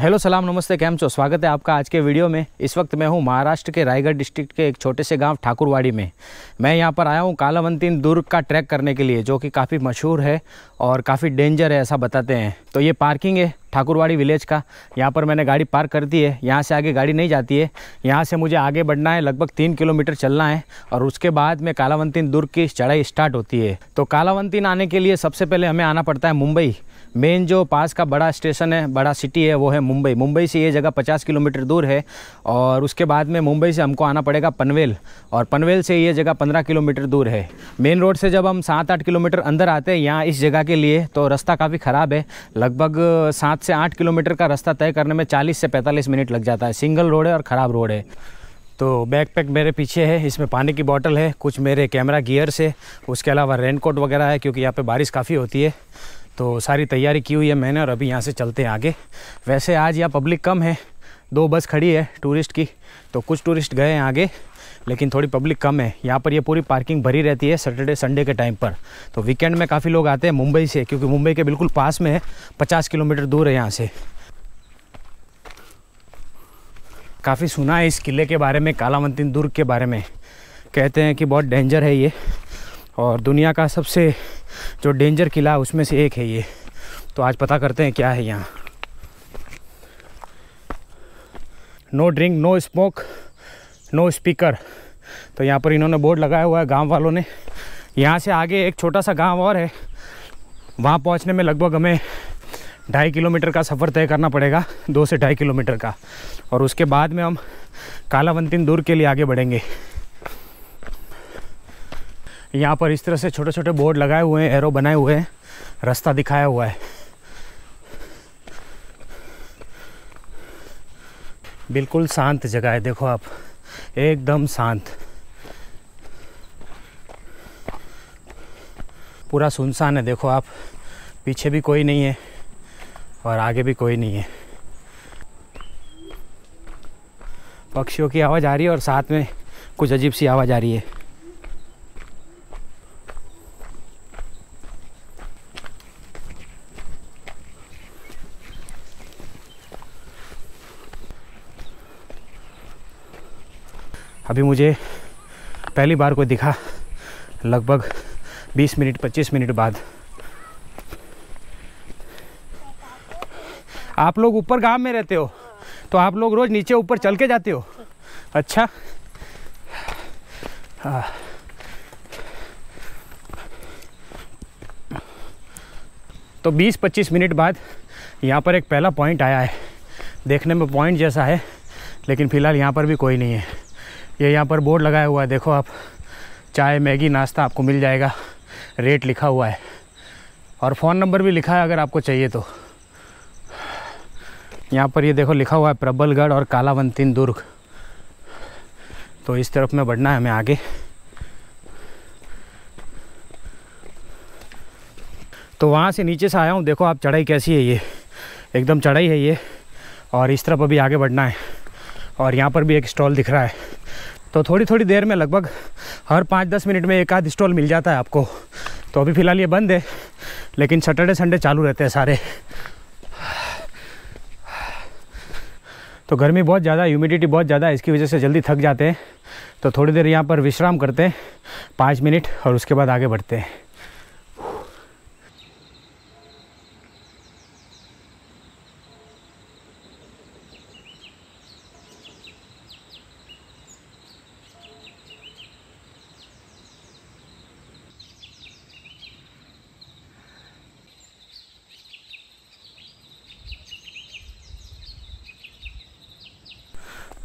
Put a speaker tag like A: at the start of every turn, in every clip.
A: Hello सलाम नमस्ते cam चो स्वागत है आपका आज के वीडियो में इस वक्त मैं हूँ महाराष्ट्र के रायगढ़ डिस्ट्रिक्ट के एक छोटे से गांव ठाकुरवाड़ी में मैं यहाँ पर आया हूँ कालावंतीन दुर्ग का ट्रैक करने के लिए जो कि काफ़ी मशहूर है और काफ़ी डेंजर है ऐसा बताते हैं तो ये पार्किंग है ठाकुरवाड़ी विलेज का यहाँ पर मैंने गाड़ी पार्क कर दी है यहाँ से आगे गाड़ी नहीं जाती है यहाँ से मुझे आगे बढ़ना है लगभग तीन किलोमीटर चलना है और उसके बाद में कालावंतीन दुर्ग की चढ़ाई स्टार्ट होती है तो कालावंतीन आने के लिए सबसे पहले हमें आना पड़ता है मुंबई मेन जो पास का बड़ा स्टेशन है बड़ा सिटी है वो है मुंबई मुंबई से ये जगह 50 किलोमीटर दूर है और उसके बाद में मुंबई से हमको आना पड़ेगा पनवेल और पनवेल से ये जगह 15 किलोमीटर दूर है मेन रोड से जब हम सात आठ किलोमीटर अंदर आते हैं यहाँ इस जगह के लिए तो रास्ता काफ़ी ख़राब है लगभग सात से आठ किलोमीटर का रास्ता तय करने में चालीस से पैंतालीस मिनट लग जाता है सिंगल रोड है और ख़राब रोड है तो बैकपैक मेरे पीछे है इसमें पानी की बॉटल है कुछ मेरे कैमरा गियर्स है उसके अलावा रेनकोट वगैरह है क्योंकि यहाँ पे बारिश काफ़ी होती है तो सारी तैयारी की हुई है मैंने और अभी यहाँ से चलते हैं आगे वैसे आज यहाँ पब्लिक कम है दो बस खड़ी है टूरिस्ट की तो कुछ टूरिस्ट गए हैं आगे लेकिन थोड़ी पब्लिक कम है यहाँ पर ये पूरी पार्किंग भरी रहती है सैटरडे संडे के टाइम पर तो वीकेंड में काफ़ी लोग आते हैं मुंबई से क्योंकि मुंबई के बिल्कुल पास में है पचास किलोमीटर दूर है यहाँ से काफ़ी सुना है इस किले के बारे में कालावंतिन दुर्ग के बारे में कहते हैं कि बहुत डेंजर है ये और दुनिया का सबसे जो डेंजर किला उसमें से एक है ये तो आज पता करते हैं क्या है यहाँ no drink no smoke no speaker तो यहाँ पर इन्होंने बोर्ड लगाया हुआ है गांव वालों ने यहाँ से आगे एक छोटा सा गांव और है वहाँ पहुँचने में लगभग हमें ढाई किलोमीटर का सफ़र तय करना पड़ेगा दो से ढाई किलोमीटर का और उसके बाद में हम कालावंतिन दूर के लिए आगे बढ़ेंगे यहाँ पर इस तरह से छोटे छोटे बोर्ड लगाए हुए हैं एरो बनाए हुए हैं रास्ता दिखाया हुआ है बिल्कुल शांत जगह है देखो आप एकदम शांत पूरा सुनसान है देखो आप पीछे भी कोई नहीं है और आगे भी कोई नहीं है पक्षियों की आवाज़ आ रही है और साथ में कुछ अजीब सी आवाज़ आ रही है अभी मुझे पहली बार कोई दिखा लगभग 20 मिनट 25 मिनट बाद आप लोग ऊपर गांव में रहते हो तो आप लोग रोज़ नीचे ऊपर चल के जाते हो अच्छा हाँ। तो 20-25 मिनट बाद यहाँ पर एक पहला पॉइंट आया है देखने में पॉइंट जैसा है लेकिन फ़िलहाल यहाँ पर भी कोई नहीं है ये यहाँ पर बोर्ड लगाया हुआ है देखो आप चाय मैगी नाश्ता आपको मिल जाएगा रेट लिखा हुआ है और फ़ोन नंबर भी लिखा है अगर आपको चाहिए तो यहाँ पर ये देखो लिखा हुआ है प्रबलगढ़ और कालावंतिन दुर्ग तो इस तरफ में बढ़ना है हमें आगे तो वहाँ से नीचे से आया हूँ देखो आप चढ़ाई कैसी है ये एकदम चढ़ाई है ये और इस तरफ अभी आगे बढ़ना है और यहाँ पर भी एक स्टॉल दिख रहा है तो थोड़ी थोड़ी देर में लगभग हर पाँच दस मिनट में एक आध स्टॉल मिल जाता है आपको तो अभी फ़िलहाल ये बंद है लेकिन सैटरडे संडे चालू रहते हैं सारे तो गर्मी बहुत ज़्यादा ह्यूमिडिटी बहुत ज़्यादा है इसकी वजह से जल्दी थक जाते हैं तो थोड़ी देर यहाँ पर विश्राम करते हैं पाँच मिनट और उसके बाद आगे बढ़ते हैं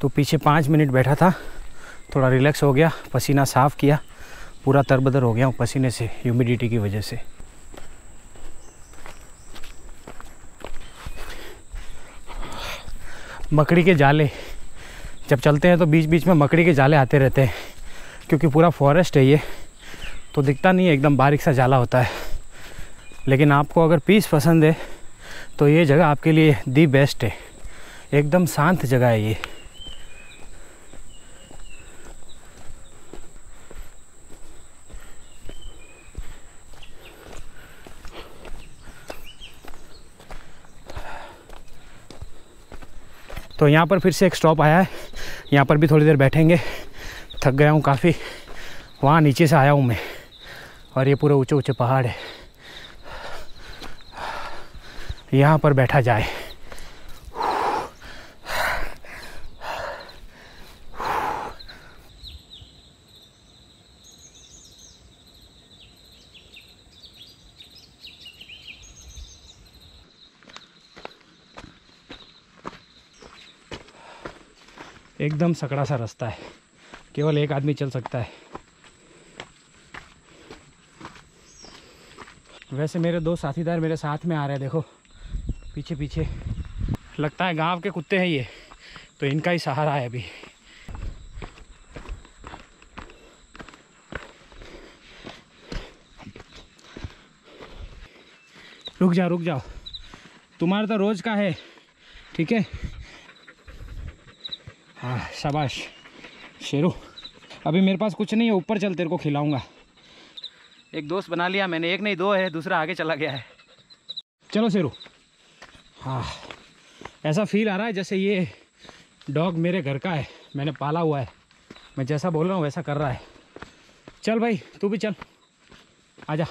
A: तो पीछे पाँच मिनट बैठा था थोड़ा रिलैक्स हो गया पसीना साफ़ किया पूरा तरबदर हो गया हूँ पसीने से ह्यूमिडिटी की वजह से मकड़ी के जाले जब चलते हैं तो बीच बीच में मकड़ी के जाले आते रहते हैं क्योंकि पूरा फॉरेस्ट है ये तो दिखता नहीं है एकदम बारीक सा जाला होता है लेकिन आपको अगर पीस पसंद है तो ये जगह आपके लिए दी बेस्ट है एकदम शांत जगह है ये तो यहाँ पर फिर से एक स्टॉप आया है यहाँ पर भी थोड़ी देर बैठेंगे थक गया हूँ काफ़ी वहाँ नीचे से आया हूँ मैं और ये पूरे ऊँचे ऊँचे पहाड़ है यहाँ पर बैठा जाए एकदम सकड़ा सा रास्ता है केवल एक आदमी चल सकता है वैसे मेरे दो साथीदार मेरे साथ में आ रहे हैं देखो पीछे पीछे लगता है गांव के कुत्ते हैं ये तो इनका ही सहारा है अभी रुक जाओ रुक जाओ तुम्हारा तो रोज़ का है ठीक है हाँ शाबाश शेरू अभी मेरे पास कुछ नहीं है ऊपर चल तेरे को खिलाऊंगा एक दोस्त बना लिया मैंने एक नहीं दो है दूसरा आगे चला गया है चलो शेरू हाँ ऐसा फील आ रहा है जैसे ये डॉग मेरे घर का है मैंने पाला हुआ है मैं जैसा बोल रहा हूँ वैसा कर रहा है चल भाई तू भी चल आजा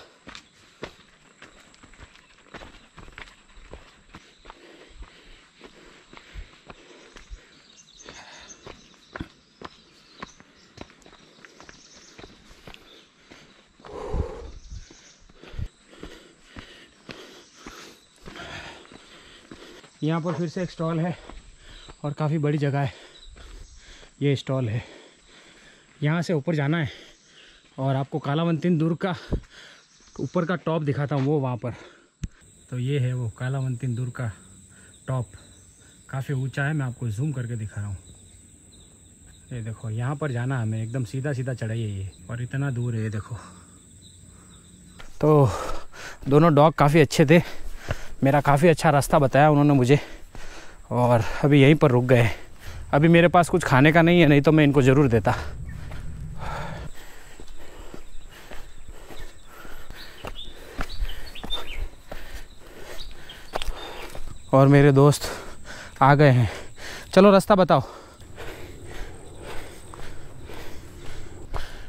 A: यहाँ पर फिर से एक स्टॉल है और काफ़ी बड़ी जगह है ये स्टॉल है यहाँ से ऊपर जाना है और आपको कालावंतीन दुर्ग का ऊपर का टॉप दिखाता हूँ वो वहाँ पर तो ये है वो कालावंतिन दुर्ग का टॉप काफ़ी ऊंचा है मैं आपको जूम करके दिखा रहा हूँ ये देखो यहाँ पर जाना हमें एकदम सीधा सीधा चढ़ाई है ये और इतना दूर है ये देखो तो दोनों डॉग काफ़ी अच्छे थे मेरा काफ़ी अच्छा रास्ता बताया उन्होंने मुझे और अभी यहीं पर रुक गए अभी मेरे पास कुछ खाने का नहीं है नहीं तो मैं इनको ज़रूर देता और मेरे दोस्त आ गए हैं चलो रास्ता बताओ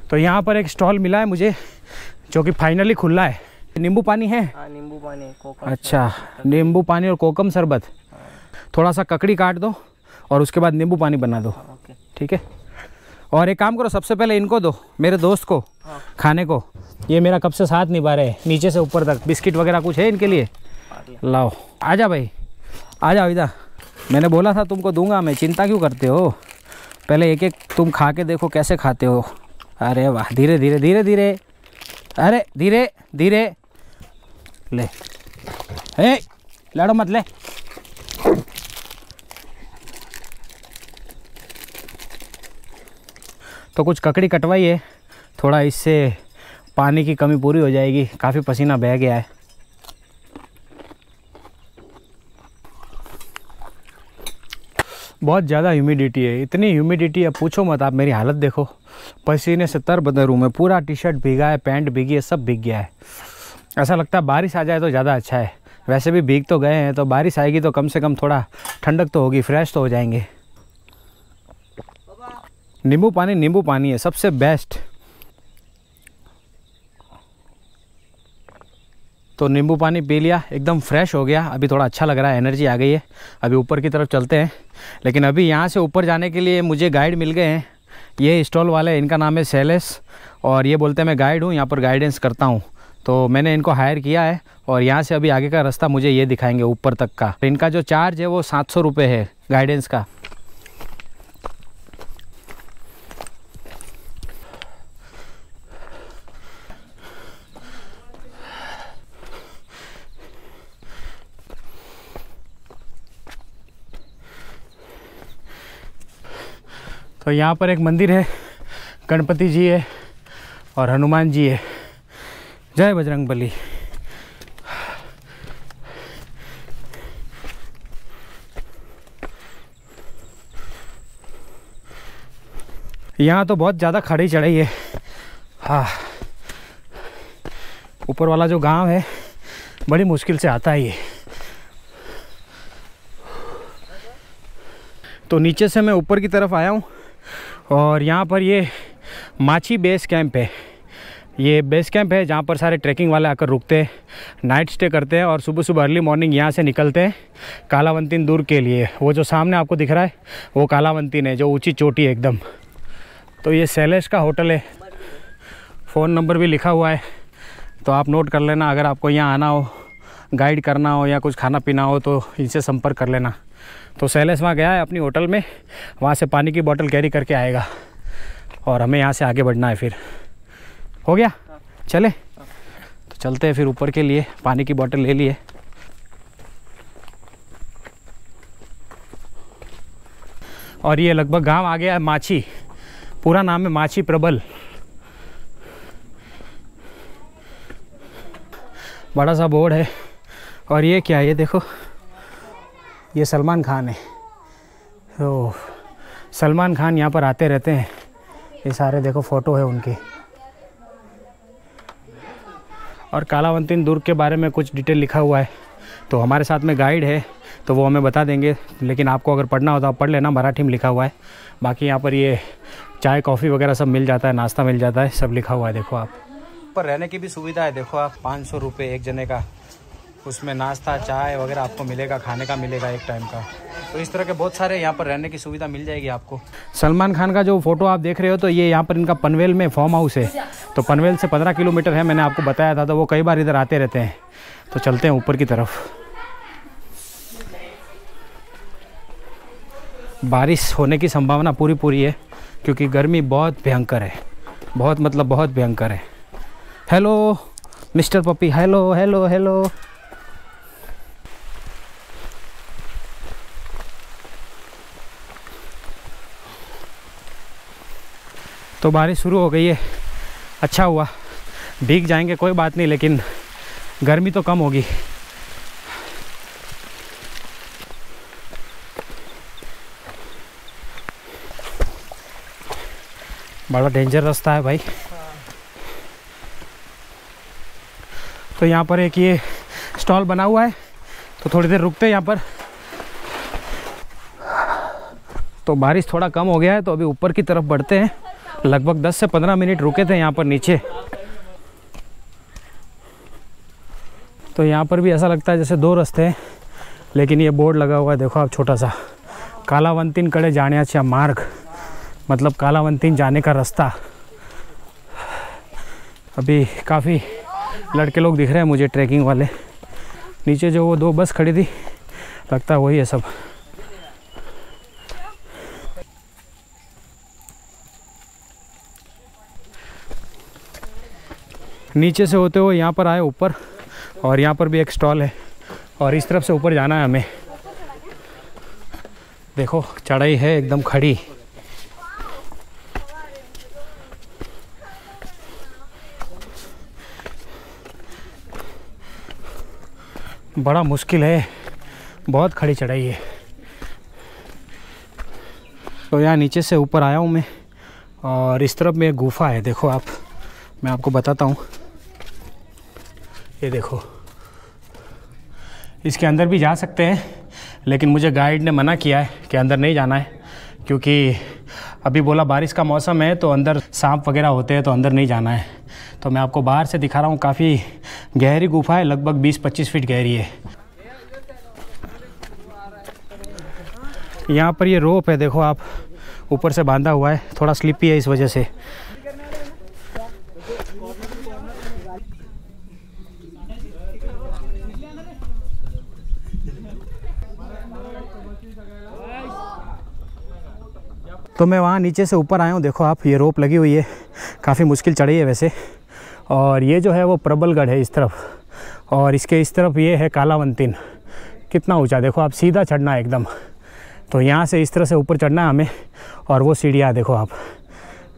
A: तो यहाँ पर एक स्टॉल मिला है मुझे जो कि फाइनली खुला है नींबू पानी है हाँ, पानी अच्छा नींबू पानी और कोकम शरबत हाँ। थोड़ा सा ककड़ी काट दो और उसके बाद नींबू पानी बना दो हाँ, ठीक है और एक काम करो सबसे पहले इनको दो मेरे दोस्त को हाँ। खाने को ये मेरा कब से साथ निभा रहे नीचे से ऊपर तक बिस्किट वगैरह कुछ है इनके लिए लाओ आ जा भाई आ जाओ इधर मैंने बोला था तुमको दूंगा मैं चिंता क्यों करते हो पहले एक एक तुम खा के देखो कैसे खाते हो अरे वाह धीरे धीरे धीरे धीरे अरे धीरे धीरे ले हे लड़ो मत ले तो कुछ ककड़ी कटवाई है थोड़ा इससे पानी की कमी पूरी हो जाएगी काफ़ी पसीना बह गया है बहुत ज़्यादा ह्यूमिडिटी है इतनी ह्यूमिडिटी है पूछो मत आप मेरी हालत देखो पसीने से तर बदर हूँ मैं पूरा टी शर्ट भीगा है पैंट भीगी है सब भीग गया है ऐसा लगता है बारिश आ जाए तो ज़्यादा अच्छा है वैसे भी भीग तो गए हैं तो बारिश आएगी तो कम से कम थोड़ा ठंडक तो होगी फ्रेश तो हो जाएंगे नींबू पानी नींबू पानी है सबसे बेस्ट तो नींबू पानी पी लिया एकदम फ्रेश हो गया अभी थोड़ा अच्छा लग रहा है एनर्जी आ गई है अभी ऊपर की तरफ चलते हैं लेकिन अभी यहाँ से ऊपर जाने के लिए मुझे गाइड मिल गए हैं ये स्टॉल वाले इनका नाम है सेलेस और ये बोलते हैं मैं गाइड हूँ यहाँ पर गाइडेंस करता हूँ तो मैंने इनको हायर किया है और यहाँ से अभी आगे का रास्ता मुझे ये दिखाएंगे ऊपर तक का इनका जो चार्ज है वो सात सौ रुपये है गाइडेंस का तो यहाँ पर एक मंदिर है गणपति जी है और हनुमान जी है जय बजरंग बली यहाँ तो बहुत ज़्यादा खड़ी चढ़ाई है हाँ ऊपर वाला जो गांव है बड़ी मुश्किल से आता है ये तो नीचे से मैं ऊपर की तरफ आया हूँ और यहाँ पर ये माछी बेस कैंप है ये बेस कैंप है जहाँ पर सारे ट्रैकिंग वाले आकर रुकते हैं नाइट स्टे करते हैं और सुबह सुबह अर्ली मॉर्निंग यहाँ से निकलते हैं कालावंतीन दूर के लिए वो जो सामने आपको दिख रहा है वो कालावंतीन है जो ऊँची चोटी है एकदम तो ये सैलेश का होटल है फ़ोन नंबर भी लिखा हुआ है तो आप नोट कर लेना अगर आपको यहाँ आना हो गाइड करना हो या कुछ खाना पीना हो तो इनसे संपर्क कर लेना तो सैलेश वहाँ गया है अपनी होटल में वहाँ से पानी की बॉटल कैरी करके आएगा और हमें यहाँ से आगे बढ़ना है फिर हो गया चले तो चलते हैं फिर ऊपर के लिए पानी की बोतल ले लिए और ये लगभग गांव आ गया है माछी पूरा नाम है माछी प्रबल बड़ा सा बोर्ड है और ये क्या है ये देखो ये सलमान खान है तो सलमान खान यहाँ पर आते रहते हैं ये सारे देखो फ़ोटो है उनके और कालावंतिन दुर्ग के बारे में कुछ डिटेल लिखा हुआ है तो हमारे साथ में गाइड है तो वो हमें बता देंगे लेकिन आपको अगर पढ़ना हो तो आप पढ़ लेना मराठी में लिखा हुआ है बाकी यहाँ पर ये चाय कॉफ़ी वगैरह सब मिल जाता है नाश्ता मिल जाता है सब लिखा हुआ है देखो आप पर रहने की भी सुविधा है देखो आप पाँच सौ रुपये एक जने का उसमें नाश्ता चाय वगैरह आपको मिलेगा खाने का मिलेगा एक टाइम का तो इस तरह के बहुत सारे यहाँ पर रहने की सुविधा मिल जाएगी आपको सलमान खान का जो फोटो आप देख रहे हो तो ये यहाँ पर इनका पनवेल में फॉर्म हाउस है तो पनवेल से पंद्रह किलोमीटर है मैंने आपको बताया था तो वो कई बार इधर आते रहते हैं तो चलते हैं ऊपर की तरफ बारिश होने की संभावना पूरी पूरी है क्योंकि गर्मी बहुत भयंकर है बहुत मतलब बहुत भयंकर है hello mister puppy hello hello hello तो बारिश शुरू हो गई है अच्छा हुआ भीग जाएंगे कोई बात नहीं लेकिन गर्मी तो कम होगी बड़ा डेंजर रास्ता है भाई तो यहाँ पर एक ये स्टॉल बना हुआ है तो थोड़ी देर रुकते हैं यहाँ पर तो बारिश थोड़ा कम हो गया है तो अभी ऊपर की तरफ बढ़ते हैं लगभग 10 से 15 मिनट रुके थे यहाँ पर नीचे तो यहाँ पर भी ऐसा लगता है जैसे दो रास्ते हैं लेकिन ये बोर्ड लगा हुआ है देखो आप छोटा सा कालावंतीन कड़े जाने अच्छा मार्ग मतलब कालावंतीन जाने का रास्ता अभी काफ़ी लड़के लोग दिख रहे हैं मुझे ट्रैकिंग वाले नीचे जो वो दो बस खड़ी थी लगता है वही है सब नीचे से होते हुए यहाँ पर आए ऊपर और यहाँ पर भी एक स्टॉल है और इस तरफ से ऊपर जाना है हमें देखो चढ़ाई है एकदम खड़ी बड़ा मुश्किल है बहुत खड़ी चढ़ाई है तो यहाँ नीचे से ऊपर आया हूँ मैं और इस तरफ में गुफा है देखो आप मैं आपको बताता हूँ ये देखो इसके अंदर भी जा सकते हैं लेकिन मुझे गाइड ने मना किया है कि अंदर नहीं जाना है क्योंकि अभी बोला बारिश का मौसम है तो अंदर सांप वगैरह होते हैं तो अंदर नहीं जाना है तो मैं आपको बाहर से दिखा रहा हूँ काफ़ी गहरी गुफा है लगभग 20-25 फीट गहरी है यहाँ पर ये रोप है देखो आप ऊपर से बांधा हुआ है थोड़ा स्लिपी है इस वजह से तो मैं वहाँ नीचे से ऊपर आया हूँ देखो आप ये रोप लगी हुई है काफ़ी मुश्किल चढ़ी है वैसे और ये जो है वो प्रबलगढ़ है इस तरफ और इसके इस तरफ ये है कालावंतिन कितना ऊंचा देखो आप सीधा चढ़ना है एकदम तो यहाँ से इस तरह से ऊपर चढ़ना है हमें और वो सीढ़ियाँ देखो आप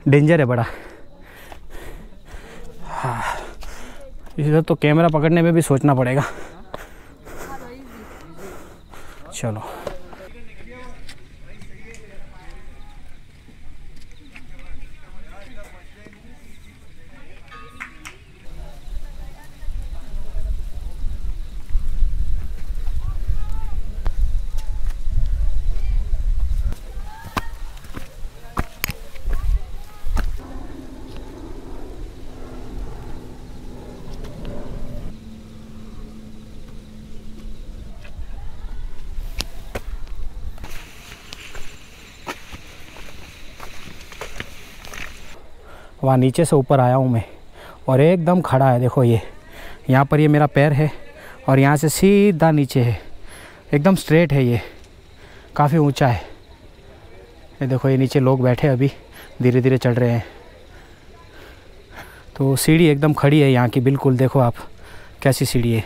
A: डेंजर है बड़ा हाँ इधर तो कैमरा पकड़ने में भी सोचना पड़ेगा हाँ, चलो वहाँ नीचे से ऊपर आया हूँ मैं और एकदम खड़ा है देखो ये यहाँ पर ये मेरा पैर है और यहाँ से सीधा नीचे है एकदम स्ट्रेट है ये काफ़ी ऊंचा है ये देखो ये नीचे लोग बैठे अभी धीरे धीरे चढ़ रहे हैं तो सीढ़ी एकदम खड़ी है यहाँ की बिल्कुल देखो आप कैसी सीढ़ी है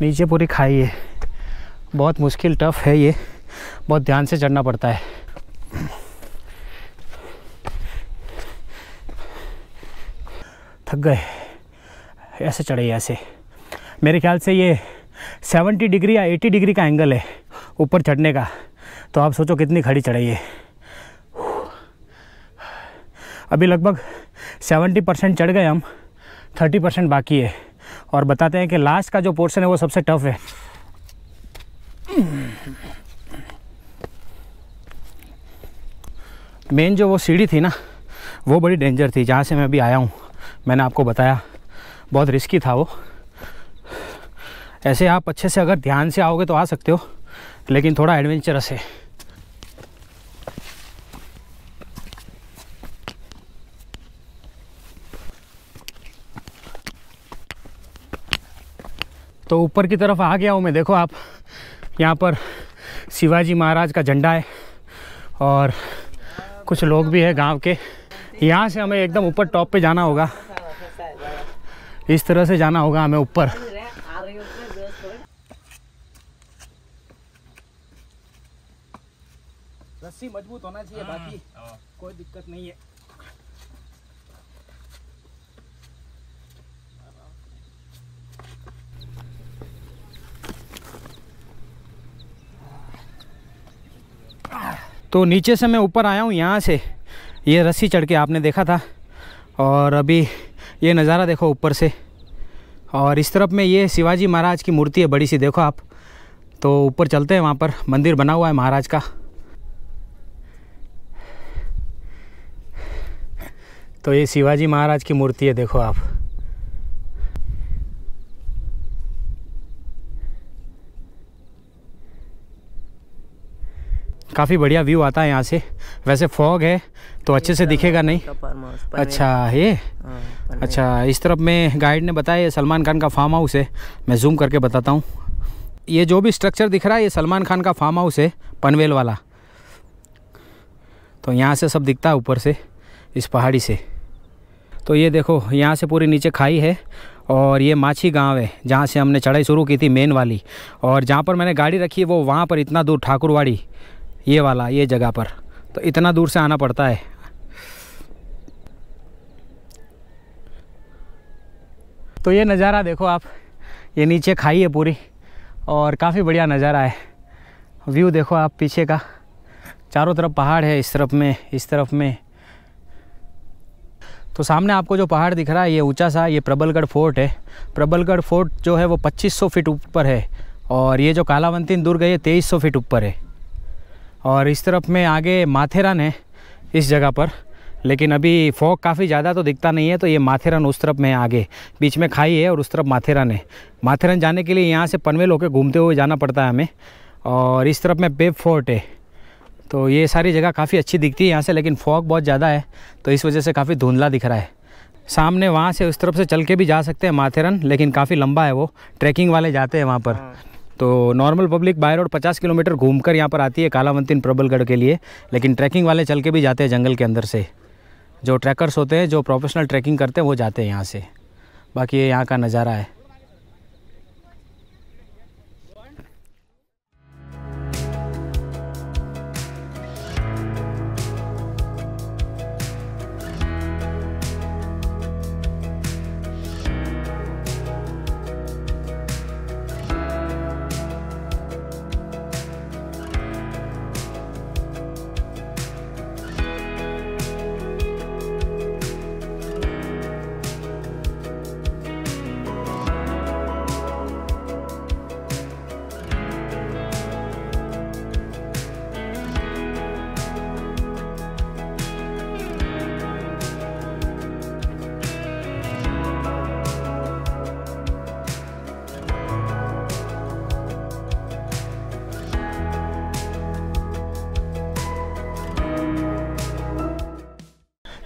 A: नीचे पूरी खाई है बहुत मुश्किल टफ है ये बहुत ध्यान से चढ़ना पड़ता है थक गए ऐसे चढ़े ऐसे मेरे ख्याल से ये 70 डिग्री या 80 डिग्री का एंगल है ऊपर चढ़ने का तो आप सोचो कितनी खड़ी चढ़ाई है अभी लगभग 70 परसेंट चढ़ गए हम 30 परसेंट बाकी है और बताते हैं कि लास्ट का जो पोर्शन है वो सबसे टफ है मेन जो वो सीढ़ी थी ना वो बड़ी डेंजर थी जहाँ से मैं अभी आया हूँ मैंने आपको बताया बहुत रिस्की था वो ऐसे आप अच्छे से अगर ध्यान से आओगे तो आ सकते हो लेकिन थोड़ा एडवेंचरस है तो ऊपर की तरफ आ गया हूँ मैं देखो आप यहाँ पर शिवाजी महाराज का झंडा है और कुछ लोग भी है गांव के यहाँ से हमें एकदम ऊपर टॉप पे जाना होगा इस तरह से जाना होगा हमें ऊपर रस्सी मजबूत होना चाहिए बाकी हाँ। कोई दिक्कत नहीं है तो नीचे से मैं ऊपर आया हूँ यहाँ से ये रस्सी चढ़ के आपने देखा था और अभी ये नज़ारा देखो ऊपर से और इस तरफ में ये शिवाजी महाराज की मूर्ति है बड़ी सी देखो आप तो ऊपर चलते हैं वहाँ पर मंदिर बना हुआ है महाराज का तो ये शिवाजी महाराज की मूर्ति है देखो आप काफ़ी बढ़िया व्यू आता है यहाँ से वैसे फॉग है तो अच्छे से दिखेगा नहीं अच्छा ये हाँ, अच्छा इस तरफ में गाइड ने बताया सलमान खान का फार्म हाउस है मैं जूम करके बताता हूँ ये जो भी स्ट्रक्चर दिख रहा है ये सलमान खान का फार्म हाउस है पनवेल वाला तो यहाँ से सब दिखता है ऊपर से इस पहाड़ी से तो ये देखो यहाँ से पूरी नीचे खाई है और ये माछी गांव है जहाँ से हमने चढ़ाई शुरू की थी मेन वाली और जहाँ पर मैंने गाड़ी रखी है वो वहाँ पर इतना दूर ठाकुरवाड़ी ये वाला ये जगह पर तो इतना दूर से आना पड़ता है तो ये नज़ारा देखो आप ये नीचे खाई है पूरी और काफ़ी बढ़िया नज़ारा है व्यू देखो आप पीछे का चारों तरफ पहाड़ है इस तरफ में इस तरफ में तो सामने आपको जो पहाड़ दिख रहा है ये ऊंचा सा ये प्रबलगढ़ फोर्ट है प्रबलगढ़ फोर्ट जो है वो 2500 फीट ऊपर है और ये जो कालावंतीन दुर्ग है ये 2300 फीट ऊपर है और इस तरफ में आगे माथेरान है इस जगह पर लेकिन अभी फॉग काफ़ी ज़्यादा तो दिखता नहीं है तो ये माथेरान उस तरफ में आगे बीच में खाई है और उस तरफ माथेरान है माथेरान जाने के लिए यहाँ से पनवेल होकर घूमते हुए जाना पड़ता है हमें और इस तरफ में बेब फोर्ट है तो ये सारी जगह काफ़ी अच्छी दिखती है यहाँ से लेकिन फॉग बहुत ज़्यादा है तो इस वजह से काफ़ी धुंधला दिख रहा है सामने वहाँ से उस तरफ से चल के भी जा सकते हैं माथेरन लेकिन काफ़ी लंबा है वो ट्रैकिंग वाले जाते हैं वहाँ पर हाँ। तो नॉर्मल पब्लिक बाय रोड पचास किलोमीटर घूम कर यहाँ पर आती है कालावंतिन प्रबलगढ़ के लिए लेकिन ट्रैकिंग वाले चल के भी जाते हैं जंगल के अंदर से जो ट्रैकर्स होते हैं जो प्रोफेशनल ट्रैकिंग करते हैं वो जाते हैं यहाँ से बाकी ये यहाँ का नज़ारा है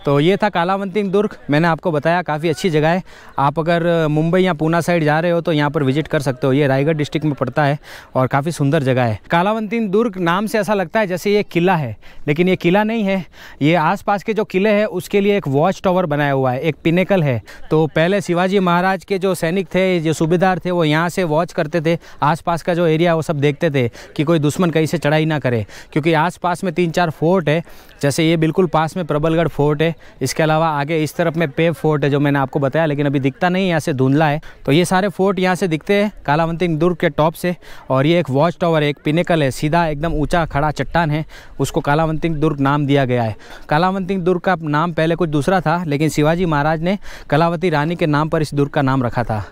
A: तो ये था कालावंतिंग दुर्ग मैंने आपको बताया काफ़ी अच्छी जगह है आप अगर मुंबई या पूना साइड जा रहे हो तो यहाँ पर विजिट कर सकते हो ये रायगढ़ डिस्ट्रिक्ट में पड़ता है और काफ़ी सुंदर जगह है कालावंतिंग दुर्ग नाम से ऐसा लगता है जैसे ये किला है लेकिन ये किला नहीं है ये आसपास के जो किले हैं उसके लिए एक वॉच टावर बनाया हुआ है एक पिनेकल है तो पहले शिवाजी महाराज के जो सैनिक थे जो सूबेदार थे वो यहाँ से वॉच करते थे आसपास का जो एरिया वो सब देखते थे कि कोई दुश्मन कहीं से चढ़ाई ना करे क्योंकि आसपास में तीन चार फोर्ट है जैसे ये बिल्कुल पास में प्रबलगढ़ फोर्ट है इसके अलावा आगे इस तरफ में पेव फोर्ट है जो मैंने आपको बताया लेकिन अभी दिखता नहीं यहाँ से धुंधला है तो ये सारे फोर्ट यहाँ से दिखते हैं कालावंती दुर्ग के टॉप से और ये एक वॉच टावर एक पिनेकल है सीधा एकदम ऊँचा खड़ा चट्टान है उसको कालावंती दुर्ग नाम दिया गया है कालावंती दुर्ग का नाम पहले कुछ दूसरा था लेकिन शिवाजी महाराज ने कलावती रानी के नाम पर इस दुर्ग का नाम रखा था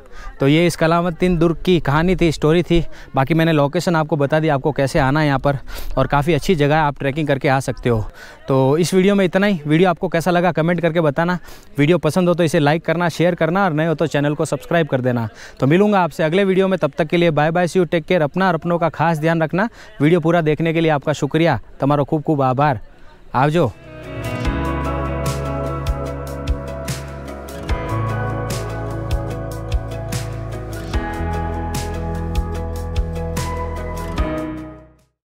A: तो ये इस कलावती दुर्ग की कहानी थी स्टोरी थी बाकी मैंने लोकेशन आपको बता दी आपको कैसे आना है यहाँ पर और काफ़ी अच्छी जगह आप ट्रैकिंग करके आ सकते हो तो इस वीडियो में इतना ही वीडियो आपको कैसा कैसा अच्छा लगा कमेंट करके बताना वीडियो पसंद हो तो इसे लाइक करना शेयर करना और नए हो तो चैनल को सब्सक्राइब कर देना तो मिलूंगा आपसे अगले वीडियो में तब तक के लिए bye bye see you take care अपना और अपनों का खास ध्यान रखना वीडियो पूरा देखने के लिए आपका शुक्रिया तुम्हारा खूब खूब आभार आज